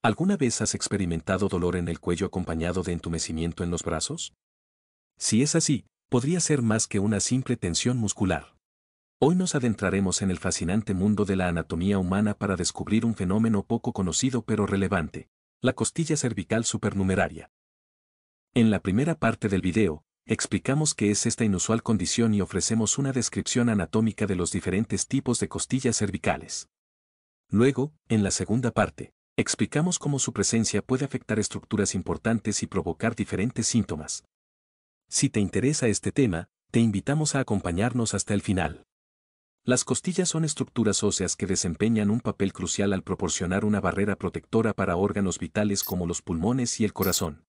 ¿Alguna vez has experimentado dolor en el cuello acompañado de entumecimiento en los brazos? Si es así, podría ser más que una simple tensión muscular. Hoy nos adentraremos en el fascinante mundo de la anatomía humana para descubrir un fenómeno poco conocido pero relevante, la costilla cervical supernumeraria. En la primera parte del video, explicamos qué es esta inusual condición y ofrecemos una descripción anatómica de los diferentes tipos de costillas cervicales. Luego, en la segunda parte, Explicamos cómo su presencia puede afectar estructuras importantes y provocar diferentes síntomas. Si te interesa este tema, te invitamos a acompañarnos hasta el final. Las costillas son estructuras óseas que desempeñan un papel crucial al proporcionar una barrera protectora para órganos vitales como los pulmones y el corazón.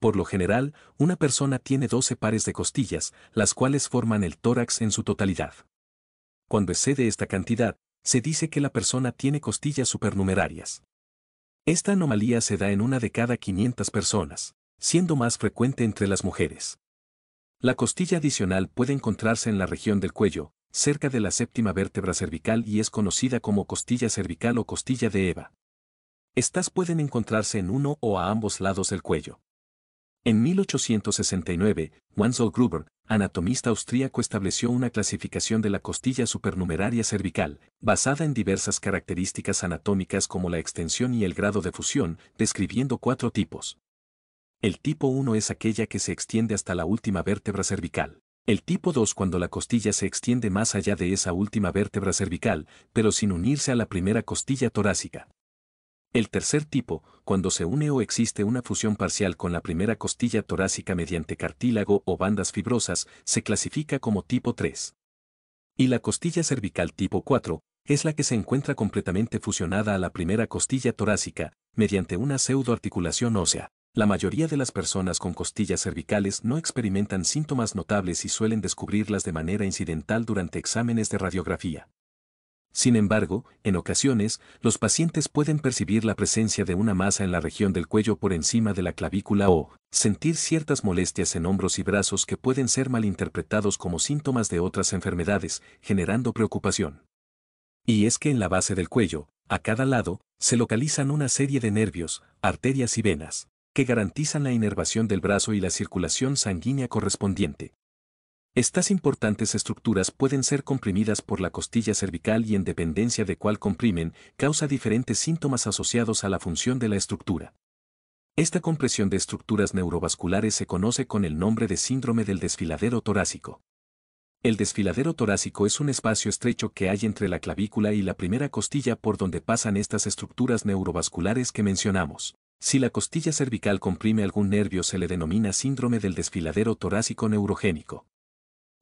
Por lo general, una persona tiene 12 pares de costillas, las cuales forman el tórax en su totalidad. Cuando excede esta cantidad, se dice que la persona tiene costillas supernumerarias. Esta anomalía se da en una de cada 500 personas, siendo más frecuente entre las mujeres. La costilla adicional puede encontrarse en la región del cuello, cerca de la séptima vértebra cervical y es conocida como costilla cervical o costilla de Eva. Estas pueden encontrarse en uno o a ambos lados del cuello. En 1869, Wansel Gruber, anatomista austríaco estableció una clasificación de la costilla supernumeraria cervical, basada en diversas características anatómicas como la extensión y el grado de fusión, describiendo cuatro tipos. El tipo 1 es aquella que se extiende hasta la última vértebra cervical. El tipo 2 cuando la costilla se extiende más allá de esa última vértebra cervical, pero sin unirse a la primera costilla torácica. El tercer tipo, cuando se une o existe una fusión parcial con la primera costilla torácica mediante cartílago o bandas fibrosas, se clasifica como tipo 3. Y la costilla cervical tipo 4, es la que se encuentra completamente fusionada a la primera costilla torácica, mediante una pseudoarticulación ósea. La mayoría de las personas con costillas cervicales no experimentan síntomas notables y suelen descubrirlas de manera incidental durante exámenes de radiografía. Sin embargo, en ocasiones, los pacientes pueden percibir la presencia de una masa en la región del cuello por encima de la clavícula o sentir ciertas molestias en hombros y brazos que pueden ser malinterpretados como síntomas de otras enfermedades, generando preocupación. Y es que en la base del cuello, a cada lado, se localizan una serie de nervios, arterias y venas, que garantizan la inervación del brazo y la circulación sanguínea correspondiente, estas importantes estructuras pueden ser comprimidas por la costilla cervical y en dependencia de cuál comprimen, causa diferentes síntomas asociados a la función de la estructura. Esta compresión de estructuras neurovasculares se conoce con el nombre de síndrome del desfiladero torácico. El desfiladero torácico es un espacio estrecho que hay entre la clavícula y la primera costilla por donde pasan estas estructuras neurovasculares que mencionamos. Si la costilla cervical comprime algún nervio se le denomina síndrome del desfiladero torácico neurogénico.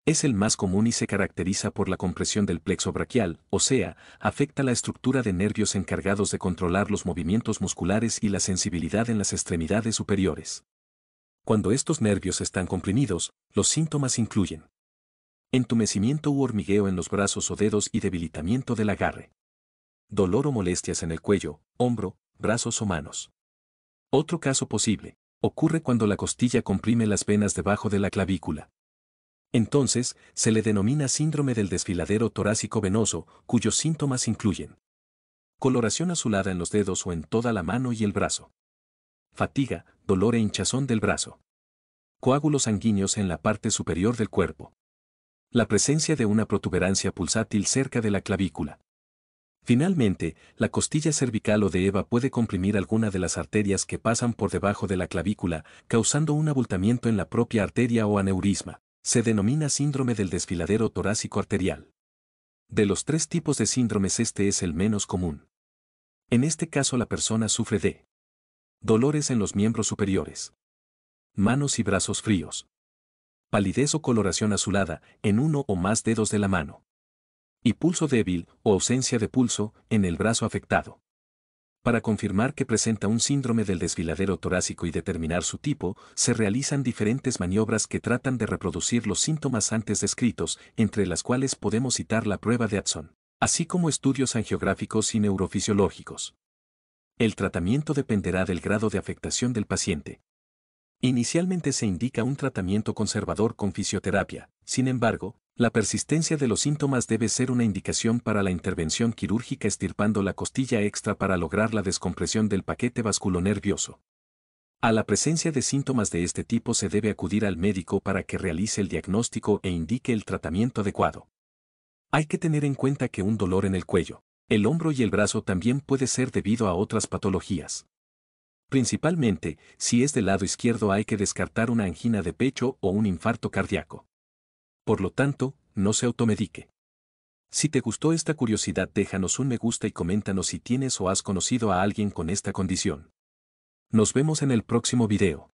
Es el más común y se caracteriza por la compresión del plexo braquial, o sea, afecta la estructura de nervios encargados de controlar los movimientos musculares y la sensibilidad en las extremidades superiores. Cuando estos nervios están comprimidos, los síntomas incluyen entumecimiento u hormigueo en los brazos o dedos y debilitamiento del agarre, dolor o molestias en el cuello, hombro, brazos o manos. Otro caso posible, ocurre cuando la costilla comprime las venas debajo de la clavícula. Entonces, se le denomina síndrome del desfiladero torácico venoso, cuyos síntomas incluyen coloración azulada en los dedos o en toda la mano y el brazo, fatiga, dolor e hinchazón del brazo, coágulos sanguíneos en la parte superior del cuerpo, la presencia de una protuberancia pulsátil cerca de la clavícula. Finalmente, la costilla cervical o de Eva puede comprimir alguna de las arterias que pasan por debajo de la clavícula, causando un abultamiento en la propia arteria o aneurisma. Se denomina síndrome del desfiladero torácico arterial. De los tres tipos de síndromes este es el menos común. En este caso la persona sufre de dolores en los miembros superiores, manos y brazos fríos, palidez o coloración azulada en uno o más dedos de la mano, y pulso débil o ausencia de pulso en el brazo afectado. Para confirmar que presenta un síndrome del desfiladero torácico y determinar su tipo, se realizan diferentes maniobras que tratan de reproducir los síntomas antes descritos, entre las cuales podemos citar la prueba de Adson, así como estudios angiográficos y neurofisiológicos. El tratamiento dependerá del grado de afectación del paciente. Inicialmente se indica un tratamiento conservador con fisioterapia, sin embargo, la persistencia de los síntomas debe ser una indicación para la intervención quirúrgica estirpando la costilla extra para lograr la descompresión del paquete vasculonervioso. A la presencia de síntomas de este tipo se debe acudir al médico para que realice el diagnóstico e indique el tratamiento adecuado. Hay que tener en cuenta que un dolor en el cuello, el hombro y el brazo también puede ser debido a otras patologías. Principalmente, si es del lado izquierdo hay que descartar una angina de pecho o un infarto cardíaco. Por lo tanto, no se automedique. Si te gustó esta curiosidad déjanos un me gusta y coméntanos si tienes o has conocido a alguien con esta condición. Nos vemos en el próximo video.